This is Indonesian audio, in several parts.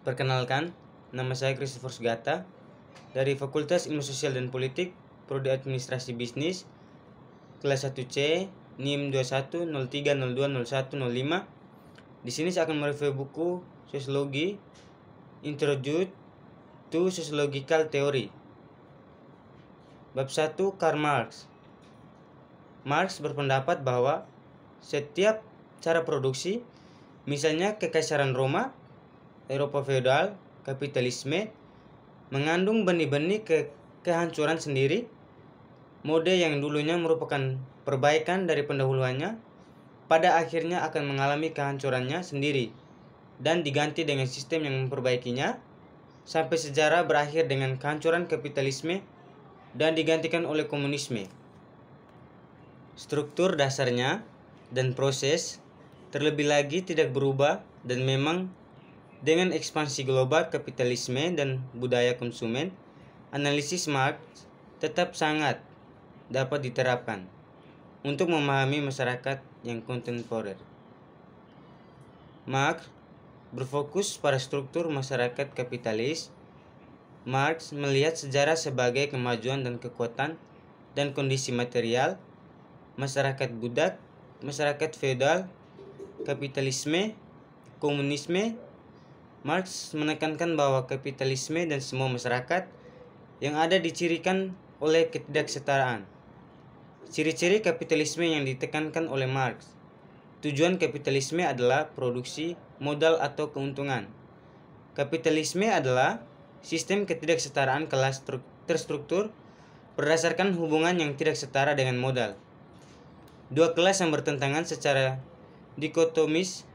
Perkenalkan, nama saya Christopher Sugata dari Fakultas Ilmu Sosial dan Politik, Prodi Administrasi Bisnis, kelas 1C, NIM 2103020105. Di sini saya akan mereview buku Sosiologi Introduction to Sociological Theory. Bab 1 Karl Marx. Marx berpendapat bahwa setiap cara produksi, misalnya kekaisaran Roma, Eropa feodal, kapitalisme, mengandung benih-benih ke kehancuran sendiri, mode yang dulunya merupakan perbaikan dari pendahuluannya, pada akhirnya akan mengalami kehancurannya sendiri dan diganti dengan sistem yang memperbaikinya, sampai sejarah berakhir dengan kehancuran kapitalisme dan digantikan oleh komunisme. Struktur dasarnya dan proses terlebih lagi tidak berubah dan memang dengan ekspansi global kapitalisme dan budaya konsumen, analisis Marx tetap sangat dapat diterapkan untuk memahami masyarakat yang kontemporer. Marx berfokus pada struktur masyarakat kapitalis. Marx melihat sejarah sebagai kemajuan dan kekuatan dan kondisi material masyarakat budak, masyarakat feodal, kapitalisme, komunisme, Marx menekankan bahwa kapitalisme dan semua masyarakat yang ada dicirikan oleh ketidaksetaraan. Ciri-ciri kapitalisme yang ditekankan oleh Marx. Tujuan kapitalisme adalah produksi, modal atau keuntungan. Kapitalisme adalah sistem ketidaksetaraan kelas terstruktur berdasarkan hubungan yang tidak setara dengan modal. Dua kelas yang bertentangan secara dikotomis,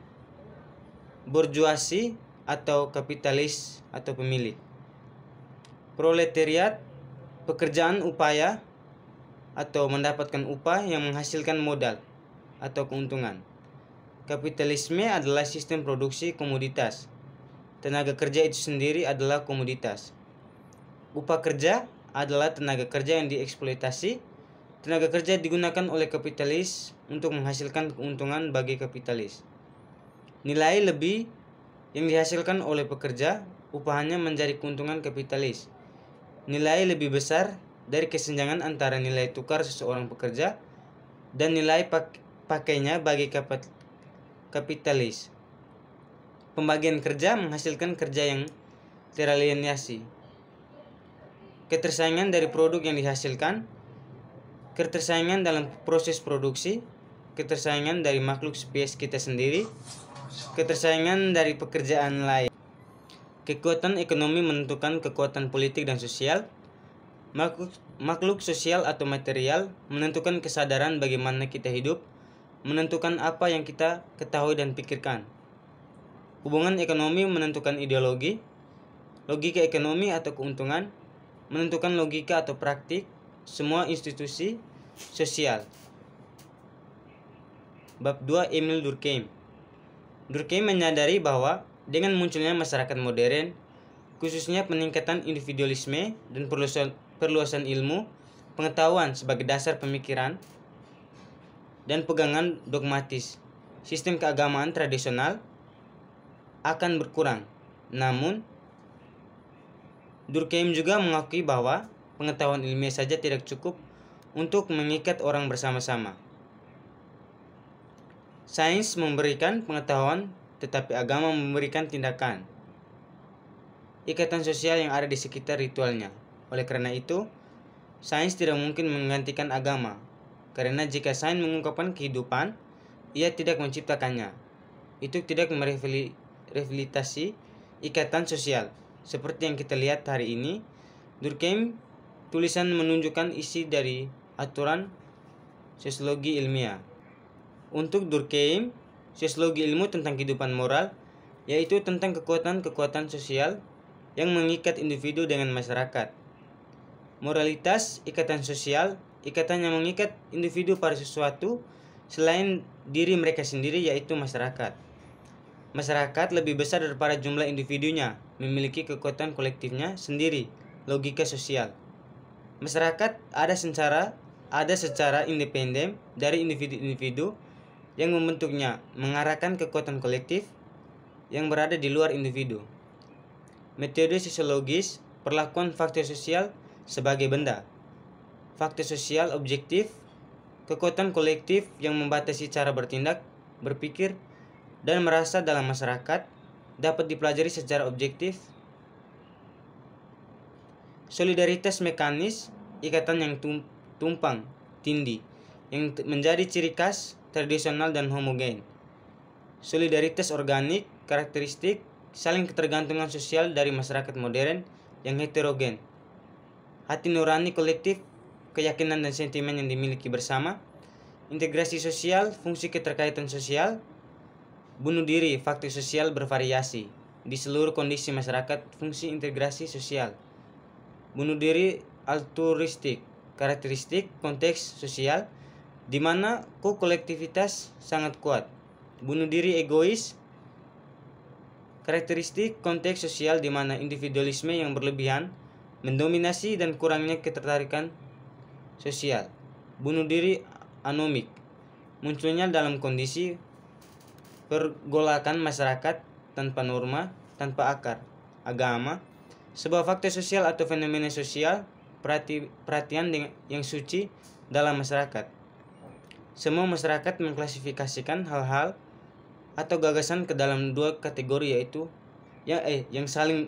borjuasi atau kapitalis atau pemilik. Proletariat pekerjaan upaya atau mendapatkan upah yang menghasilkan modal atau keuntungan. Kapitalisme adalah sistem produksi komoditas. Tenaga kerja itu sendiri adalah komoditas. Upah kerja adalah tenaga kerja yang dieksploitasi. Tenaga kerja digunakan oleh kapitalis untuk menghasilkan keuntungan bagi kapitalis. Nilai lebih yang dihasilkan oleh pekerja, upahnya menjadi keuntungan kapitalis. Nilai lebih besar dari kesenjangan antara nilai tukar seseorang pekerja dan nilai pak pakainya bagi kapitalis. Pembagian kerja menghasilkan kerja yang teralienasi. Ketersaingan dari produk yang dihasilkan, ketersaingan dalam proses produksi, ketersaingan dari makhluk spesies kita sendiri, ketersaingan dari pekerjaan lain. Kekuatan ekonomi menentukan kekuatan politik dan sosial. Makhluk, makhluk sosial atau material menentukan kesadaran bagaimana kita hidup, menentukan apa yang kita ketahui dan pikirkan. Hubungan ekonomi menentukan ideologi, logika ekonomi atau keuntungan, menentukan logika atau praktik, semua institusi sosial. Bab 2 Emil Durkheim Durkheim menyadari bahwa dengan munculnya masyarakat modern, khususnya peningkatan individualisme dan perluasan, perluasan ilmu, pengetahuan sebagai dasar pemikiran, dan pegangan dogmatis, sistem keagamaan tradisional akan berkurang. Namun, Durkheim juga mengakui bahwa pengetahuan ilmiah saja tidak cukup untuk mengikat orang bersama-sama. Sains memberikan pengetahuan, tetapi agama memberikan tindakan. Ikatan sosial yang ada di sekitar ritualnya. Oleh karena itu, sains tidak mungkin menggantikan agama, karena jika sains mengungkapkan kehidupan, ia tidak menciptakannya. Itu tidak merefleksi ikatan sosial. Seperti yang kita lihat hari ini, Durkheim tulisan menunjukkan isi dari aturan sosiologi ilmiah. Untuk Durkheim, sosiologi ilmu tentang kehidupan moral, yaitu tentang kekuatan-kekuatan sosial yang mengikat individu dengan masyarakat. Moralitas, ikatan sosial, ikatan yang mengikat individu pada sesuatu selain diri mereka sendiri yaitu masyarakat. Masyarakat lebih besar daripada jumlah individunya, memiliki kekuatan kolektifnya sendiri, logika sosial. Masyarakat ada secara ada secara independen dari individu-individu yang membentuknya mengarahkan kekuatan kolektif yang berada di luar individu. Metode sosiologis perlakuan faktor sosial sebagai benda. Faktor sosial objektif, kekuatan kolektif yang membatasi cara bertindak, berpikir, dan merasa dalam masyarakat dapat dipelajari secara objektif. Solidaritas mekanis, ikatan yang tumpang tindih yang menjadi ciri khas tradisional dan homogen. Solidaritas organik, karakteristik, saling ketergantungan sosial dari masyarakat modern yang heterogen. Hati nurani kolektif, keyakinan dan sentimen yang dimiliki bersama, integrasi sosial, fungsi keterkaitan sosial, bunuh diri, faktor sosial bervariasi di seluruh kondisi masyarakat, fungsi integrasi sosial. Bunuh diri altruistik, karakteristik, konteks sosial, di mana ku kolektivitas sangat kuat. Bunuh diri egois, karakteristik konteks sosial di mana individualisme yang berlebihan mendominasi dan kurangnya ketertarikan sosial. Bunuh diri anomik munculnya dalam kondisi pergolakan masyarakat tanpa norma, tanpa akar, agama, sebuah fakta sosial atau fenomena sosial, perhati, perhatian yang suci dalam masyarakat. Semua masyarakat mengklasifikasikan hal-hal atau gagasan ke dalam dua kategori yaitu yang eh yang saling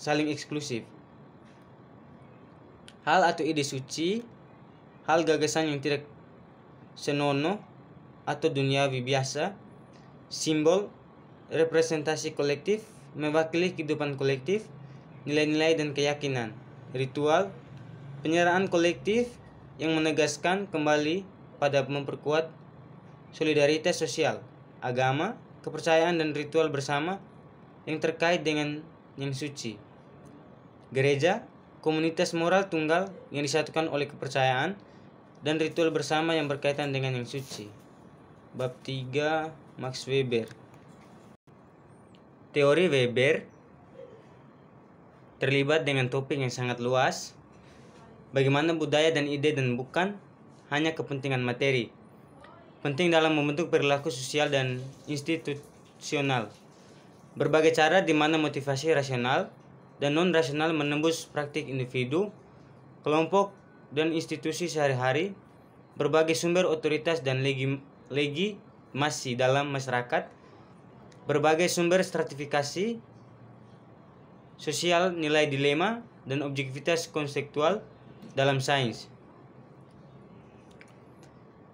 saling eksklusif. Hal atau ide suci, hal gagasan yang tidak senonoh atau duniawi biasa, simbol, representasi kolektif, mewakili kehidupan kolektif, nilai-nilai dan keyakinan, ritual, penyerahan kolektif yang menegaskan kembali pada memperkuat solidaritas sosial, agama, kepercayaan dan ritual bersama yang terkait dengan yang suci. Gereja, komunitas moral tunggal yang disatukan oleh kepercayaan dan ritual bersama yang berkaitan dengan yang suci. Bab 3 Max Weber. Teori Weber terlibat dengan topik yang sangat luas bagaimana budaya dan ide dan bukan hanya kepentingan materi. Penting dalam membentuk perilaku sosial dan institusional. Berbagai cara di mana motivasi rasional dan non-rasional menembus praktik individu, kelompok, dan institusi sehari-hari, berbagai sumber otoritas dan legi legitimasi dalam masyarakat, berbagai sumber stratifikasi sosial nilai dilema dan objektivitas konseptual dalam sains.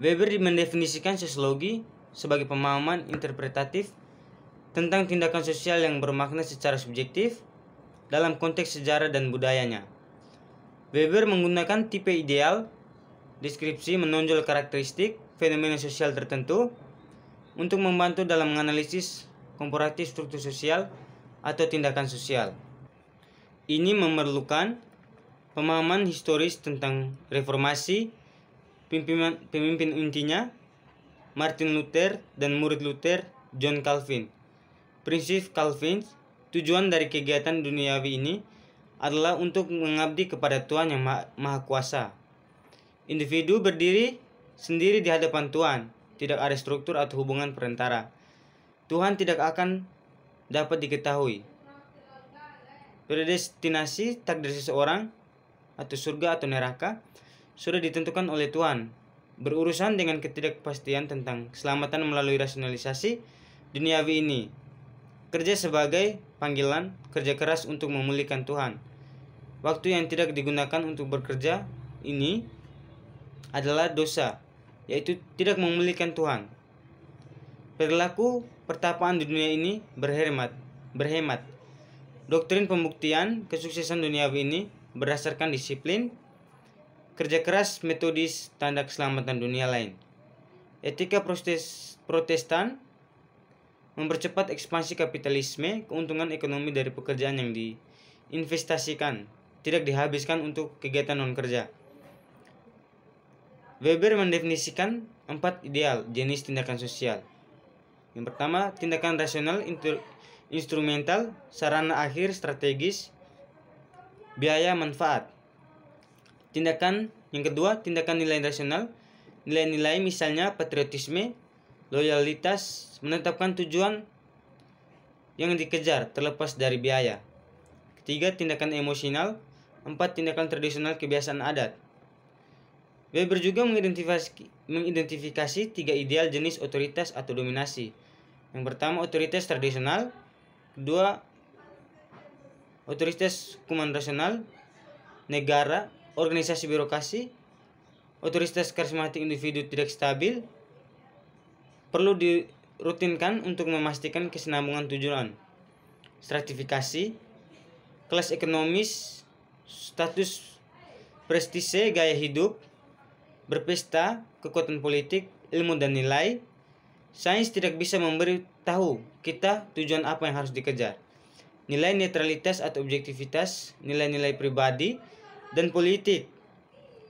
Weber mendefinisikan sosiologi sebagai pemahaman interpretatif tentang tindakan sosial yang bermakna secara subjektif dalam konteks sejarah dan budayanya. Weber menggunakan tipe ideal, deskripsi menonjol karakteristik fenomena sosial tertentu untuk membantu dalam menganalisis komparatif struktur sosial atau tindakan sosial. Ini memerlukan pemahaman historis tentang reformasi, pimpinan, pemimpin intinya Martin Luther dan murid Luther John Calvin. Prinsip Calvin, tujuan dari kegiatan duniawi ini adalah untuk mengabdi kepada Tuhan yang ma Maha Kuasa. Individu berdiri sendiri di hadapan Tuhan, tidak ada struktur atau hubungan perantara. Tuhan tidak akan dapat diketahui. Predestinasi takdir seseorang atau surga atau neraka sudah ditentukan oleh Tuhan. Berurusan dengan ketidakpastian tentang keselamatan melalui rasionalisasi duniawi ini. Kerja sebagai panggilan kerja keras untuk memulihkan Tuhan. Waktu yang tidak digunakan untuk bekerja ini adalah dosa, yaitu tidak memulihkan Tuhan. Perilaku pertapaan di dunia ini berhemat, berhemat. Doktrin pembuktian kesuksesan duniawi ini berdasarkan disiplin kerja keras metodis tanda keselamatan dunia lain. Etika protest, protestan mempercepat ekspansi kapitalisme, keuntungan ekonomi dari pekerjaan yang diinvestasikan, tidak dihabiskan untuk kegiatan non-kerja. Weber mendefinisikan empat ideal jenis tindakan sosial. Yang pertama, tindakan rasional, instrumental, sarana akhir, strategis, biaya, manfaat. Tindakan yang kedua, tindakan nilai rasional. Nilai-nilai misalnya patriotisme, loyalitas, menetapkan tujuan yang dikejar terlepas dari biaya. Ketiga, tindakan emosional. Empat, tindakan tradisional kebiasaan adat. Weber juga mengidentifikasi, mengidentifikasi tiga ideal jenis otoritas atau dominasi. Yang pertama, otoritas tradisional. Kedua, otoritas kuman rasional, negara, organisasi birokrasi, otoritas karismatik individu tidak stabil, perlu dirutinkan untuk memastikan kesenambungan tujuan, stratifikasi, kelas ekonomis, status prestise gaya hidup, berpesta, kekuatan politik, ilmu dan nilai, sains tidak bisa memberi tahu kita tujuan apa yang harus dikejar. Nilai netralitas atau objektivitas, nilai-nilai pribadi, dan politik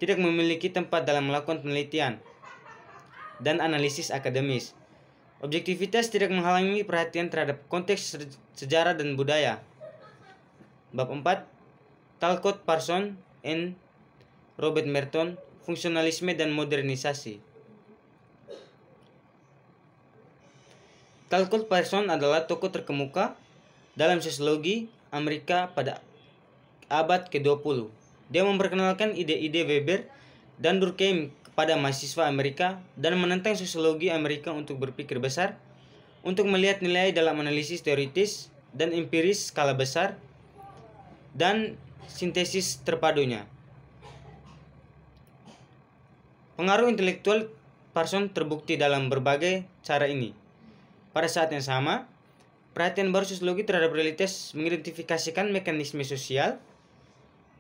tidak memiliki tempat dalam melakukan penelitian dan analisis akademis. Objektivitas tidak menghalangi perhatian terhadap konteks sejarah dan budaya. Bab 4 Talcott Parson and Robert Merton Fungsionalisme dan Modernisasi Talcott Parson adalah tokoh terkemuka dalam sosiologi Amerika pada abad ke-20. Dia memperkenalkan ide-ide Weber dan Durkheim kepada mahasiswa Amerika dan menentang sosiologi Amerika untuk berpikir besar, untuk melihat nilai dalam analisis teoritis dan empiris skala besar, dan sintesis terpadunya. Pengaruh intelektual Parson terbukti dalam berbagai cara ini. Pada saat yang sama, perhatian baru sosiologi terhadap realitas mengidentifikasikan mekanisme sosial,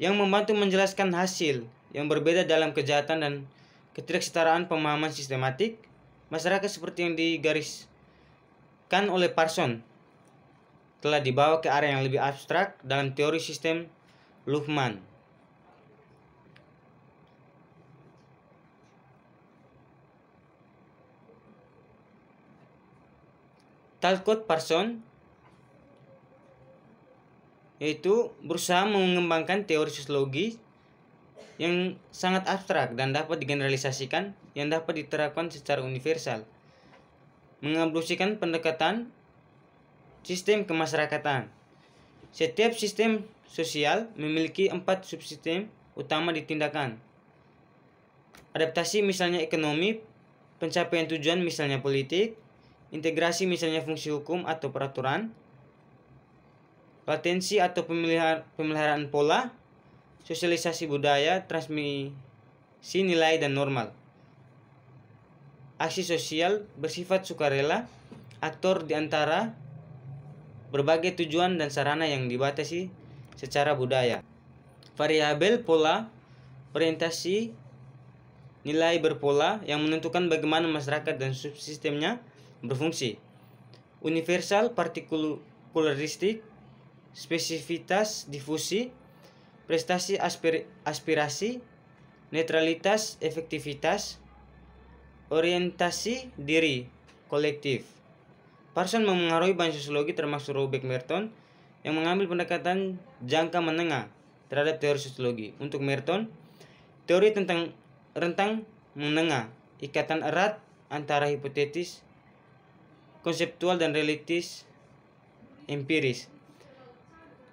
yang membantu menjelaskan hasil yang berbeda dalam kejahatan dan ketidaksetaraan pemahaman sistematik masyarakat seperti yang digariskan oleh Parson telah dibawa ke area yang lebih abstrak dalam teori sistem Luhmann. Talcott Parson yaitu berusaha mengembangkan teori sosiologi yang sangat abstrak dan dapat digeneralisasikan yang dapat diterapkan secara universal mengablusikan pendekatan sistem kemasyarakatan setiap sistem sosial memiliki empat subsistem utama ditindakan adaptasi misalnya ekonomi pencapaian tujuan misalnya politik integrasi misalnya fungsi hukum atau peraturan latensi atau pemelihara, pemeliharaan pola, sosialisasi budaya, transmisi nilai dan normal. Aksi sosial bersifat sukarela, aktor di antara berbagai tujuan dan sarana yang dibatasi secara budaya. Variabel pola orientasi nilai berpola yang menentukan bagaimana masyarakat dan subsistemnya berfungsi. Universal partikularistik spesifitas difusi, prestasi aspir aspirasi, netralitas efektivitas, orientasi diri kolektif. Parson memengaruhi banyak sosiologi termasuk Robert Merton yang mengambil pendekatan jangka menengah terhadap teori sosiologi. Untuk Merton, teori tentang rentang menengah, ikatan erat antara hipotetis, konseptual dan realitis empiris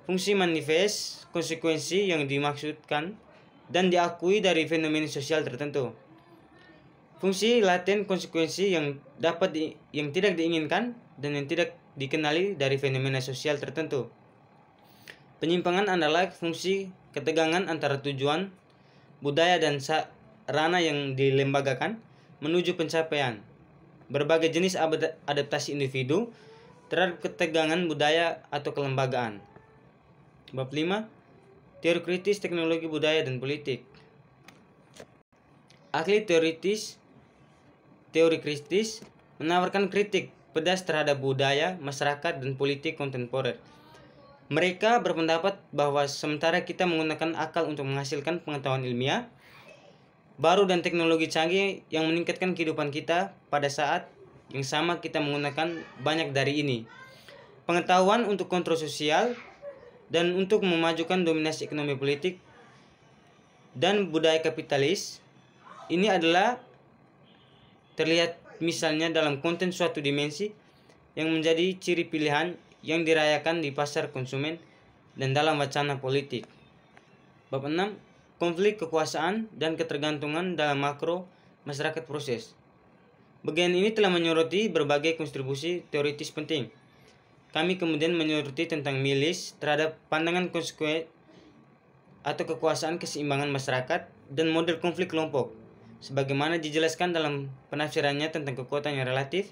Fungsi manifest konsekuensi yang dimaksudkan dan diakui dari fenomena sosial tertentu. Fungsi laten konsekuensi yang dapat di, yang tidak diinginkan dan yang tidak dikenali dari fenomena sosial tertentu. Penyimpangan adalah fungsi ketegangan antara tujuan, budaya dan sarana yang dilembagakan menuju pencapaian. Berbagai jenis adaptasi individu terhadap ketegangan budaya atau kelembagaan. Bab 5. Teori kritis teknologi budaya dan politik. Ahli teoritis teori kritis menawarkan kritik pedas terhadap budaya, masyarakat, dan politik kontemporer. Mereka berpendapat bahwa sementara kita menggunakan akal untuk menghasilkan pengetahuan ilmiah, baru dan teknologi canggih yang meningkatkan kehidupan kita pada saat yang sama kita menggunakan banyak dari ini. Pengetahuan untuk kontrol sosial, dan untuk memajukan dominasi ekonomi politik dan budaya kapitalis ini adalah terlihat misalnya dalam konten suatu dimensi yang menjadi ciri pilihan yang dirayakan di pasar konsumen dan dalam wacana politik. Bab 6, konflik kekuasaan dan ketergantungan dalam makro masyarakat proses. Bagian ini telah menyoroti berbagai kontribusi teoritis penting kami kemudian menyoroti tentang milis terhadap pandangan konsekuen atau kekuasaan keseimbangan masyarakat dan model konflik kelompok. Sebagaimana dijelaskan dalam penafsirannya tentang kekuatan yang relatif,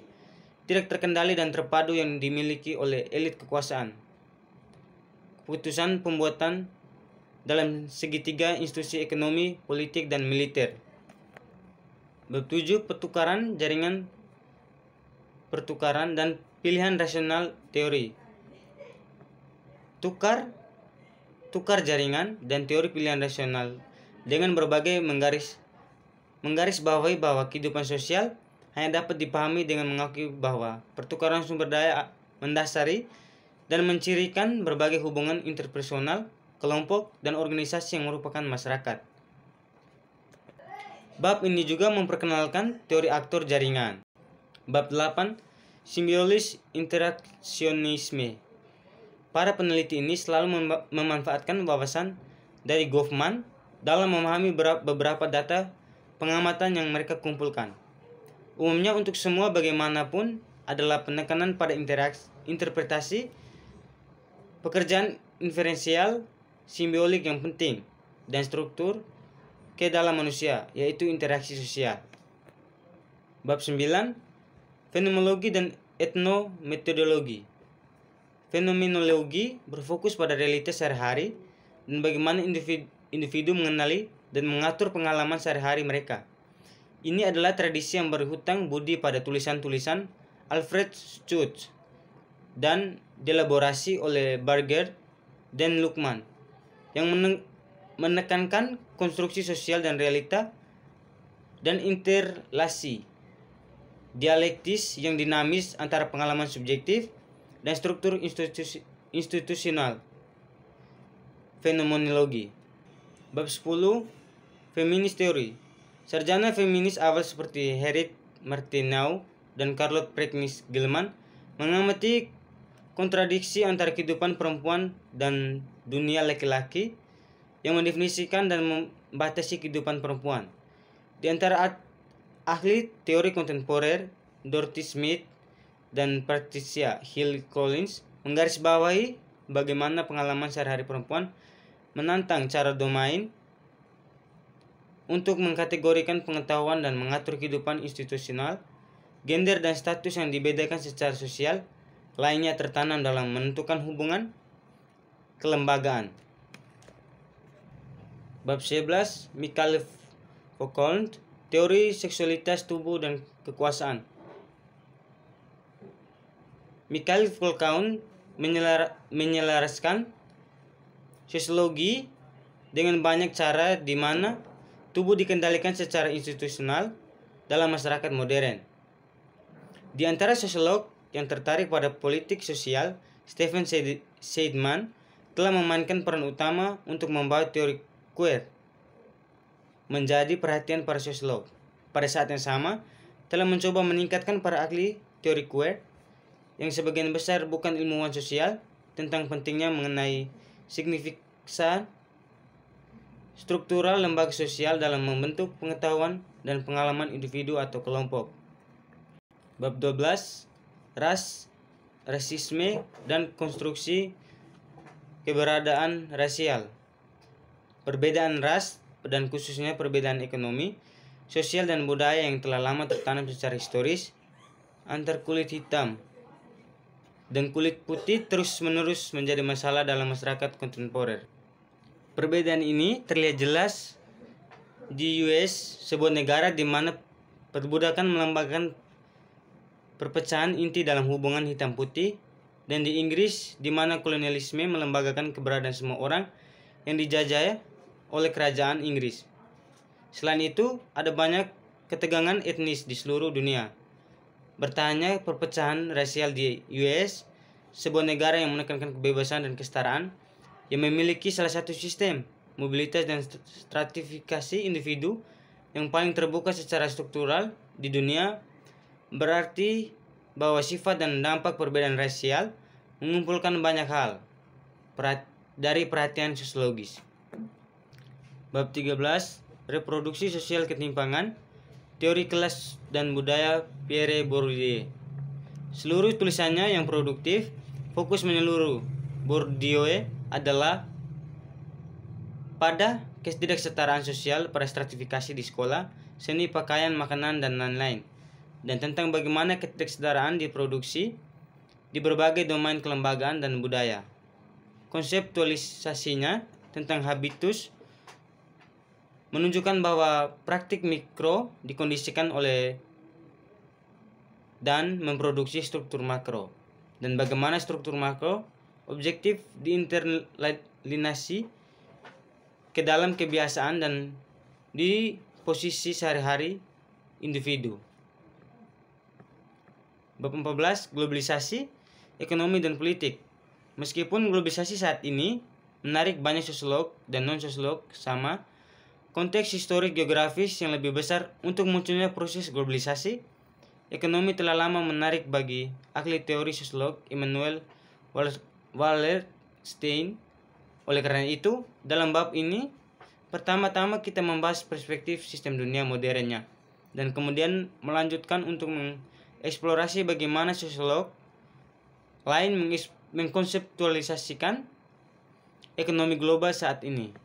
tidak terkendali dan terpadu yang dimiliki oleh elit kekuasaan. Keputusan pembuatan dalam segitiga institusi ekonomi, politik, dan militer. bertujuh pertukaran jaringan pertukaran dan pilihan rasional teori tukar tukar jaringan dan teori pilihan rasional dengan berbagai menggaris menggaris bahwa bahwa kehidupan sosial hanya dapat dipahami dengan mengakui bahwa pertukaran sumber daya mendasari dan mencirikan berbagai hubungan interpersonal, kelompok, dan organisasi yang merupakan masyarakat. Bab ini juga memperkenalkan teori aktor jaringan. Bab 8 Simbiosis interaksionisme. Para peneliti ini selalu mem memanfaatkan wawasan dari Goffman dalam memahami beberapa data pengamatan yang mereka kumpulkan. Umumnya untuk semua bagaimanapun adalah penekanan pada interaksi interpretasi pekerjaan inferensial simbolik yang penting dan struktur ke dalam manusia yaitu interaksi sosial. Bab 9 Fenomenologi dan etnometodologi. Fenomenologi berfokus pada realitas sehari-hari dan bagaimana individu, mengenali dan mengatur pengalaman sehari-hari mereka. Ini adalah tradisi yang berhutang budi pada tulisan-tulisan Alfred Schutz dan dielaborasi oleh Barger dan Lukman yang menekankan konstruksi sosial dan realita dan interlasi dialektis yang dinamis antara pengalaman subjektif dan struktur institusi, institusional. Fenomenologi. Bab 10 Feminis Teori. Sarjana feminis awal seperti Herit Martinau dan Charlotte Pregnis Gilman mengamati kontradiksi antara kehidupan perempuan dan dunia laki-laki yang mendefinisikan dan membatasi kehidupan perempuan. Di antara Ahli teori kontemporer Dorothy Smith dan Patricia Hill Collins menggarisbawahi bagaimana pengalaman sehari-hari perempuan menantang cara domain untuk mengkategorikan pengetahuan dan mengatur kehidupan institusional, gender dan status yang dibedakan secara sosial, lainnya tertanam dalam menentukan hubungan kelembagaan. Bab 11 Michael Foucault Teori seksualitas tubuh dan kekuasaan. Mikhail Volkaun menyelar menyelaraskan sosiologi dengan banyak cara di mana tubuh dikendalikan secara institusional dalam masyarakat modern. Di antara sosiolog yang tertarik pada politik sosial, Stephen Seidman telah memainkan peran utama untuk membawa teori queer menjadi perhatian para sosiolog. Pada saat yang sama, telah mencoba meningkatkan para ahli teori queer yang sebagian besar bukan ilmuwan sosial tentang pentingnya mengenai signifikan struktural lembaga sosial dalam membentuk pengetahuan dan pengalaman individu atau kelompok. Bab 12 Ras, Rasisme, dan Konstruksi Keberadaan Rasial Perbedaan ras dan khususnya perbedaan ekonomi, sosial dan budaya yang telah lama tertanam secara historis antar kulit hitam dan kulit putih terus-menerus menjadi masalah dalam masyarakat kontemporer. Perbedaan ini terlihat jelas di US, sebuah negara di mana perbudakan melambangkan perpecahan inti dalam hubungan hitam putih dan di Inggris di mana kolonialisme melembagakan keberadaan semua orang yang dijajah oleh kerajaan Inggris. Selain itu, ada banyak ketegangan etnis di seluruh dunia. Bertanya perpecahan rasial di US, sebuah negara yang menekankan kebebasan dan kesetaraan, yang memiliki salah satu sistem mobilitas dan stratifikasi individu yang paling terbuka secara struktural di dunia berarti bahwa sifat dan dampak perbedaan rasial mengumpulkan banyak hal dari perhatian sosiologis. Bab 13 Reproduksi Sosial Ketimpangan Teori Kelas dan Budaya Pierre Bourdieu Seluruh tulisannya yang produktif fokus menyeluruh Bourdieu adalah pada ketidaksetaraan sosial pada stratifikasi di sekolah, seni pakaian, makanan, dan lain-lain, dan tentang bagaimana ketidaksetaraan diproduksi di berbagai domain kelembagaan dan budaya. Konseptualisasinya tentang habitus, menunjukkan bahwa praktik mikro dikondisikan oleh dan memproduksi struktur makro. Dan bagaimana struktur makro? Objektif diinternalisasi ke dalam kebiasaan dan di posisi sehari-hari individu. Bab 14 Globalisasi, Ekonomi dan Politik. Meskipun globalisasi saat ini menarik banyak sosiolog dan non-sosiolog sama konteks historik geografis yang lebih besar untuk munculnya proses globalisasi, ekonomi telah lama menarik bagi ahli teori sosiolog Immanuel Wallerstein. Oleh karena itu, dalam bab ini, pertama-tama kita membahas perspektif sistem dunia modernnya, dan kemudian melanjutkan untuk mengeksplorasi bagaimana sosiolog lain mengkonseptualisasikan ekonomi global saat ini.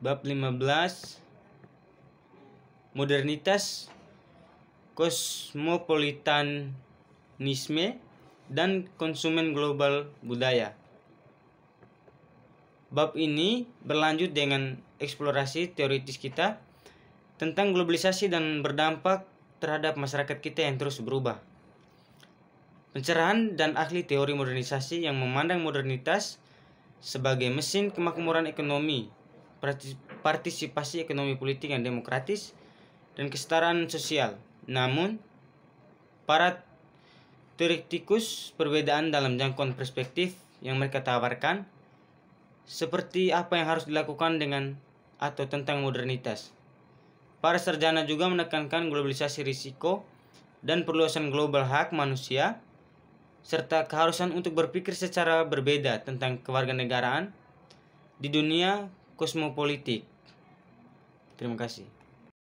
bab 15 modernitas kosmopolitanisme dan konsumen global budaya bab ini berlanjut dengan eksplorasi teoritis kita tentang globalisasi dan berdampak terhadap masyarakat kita yang terus berubah pencerahan dan ahli teori modernisasi yang memandang modernitas sebagai mesin kemakmuran ekonomi partisipasi ekonomi politik yang demokratis, dan kesetaraan sosial. Namun, para teoretikus perbedaan dalam jangkauan perspektif yang mereka tawarkan seperti apa yang harus dilakukan dengan atau tentang modernitas. Para sarjana juga menekankan globalisasi risiko dan perluasan global hak manusia serta keharusan untuk berpikir secara berbeda tentang kewarganegaraan di dunia kosmopolitik. Terima kasih.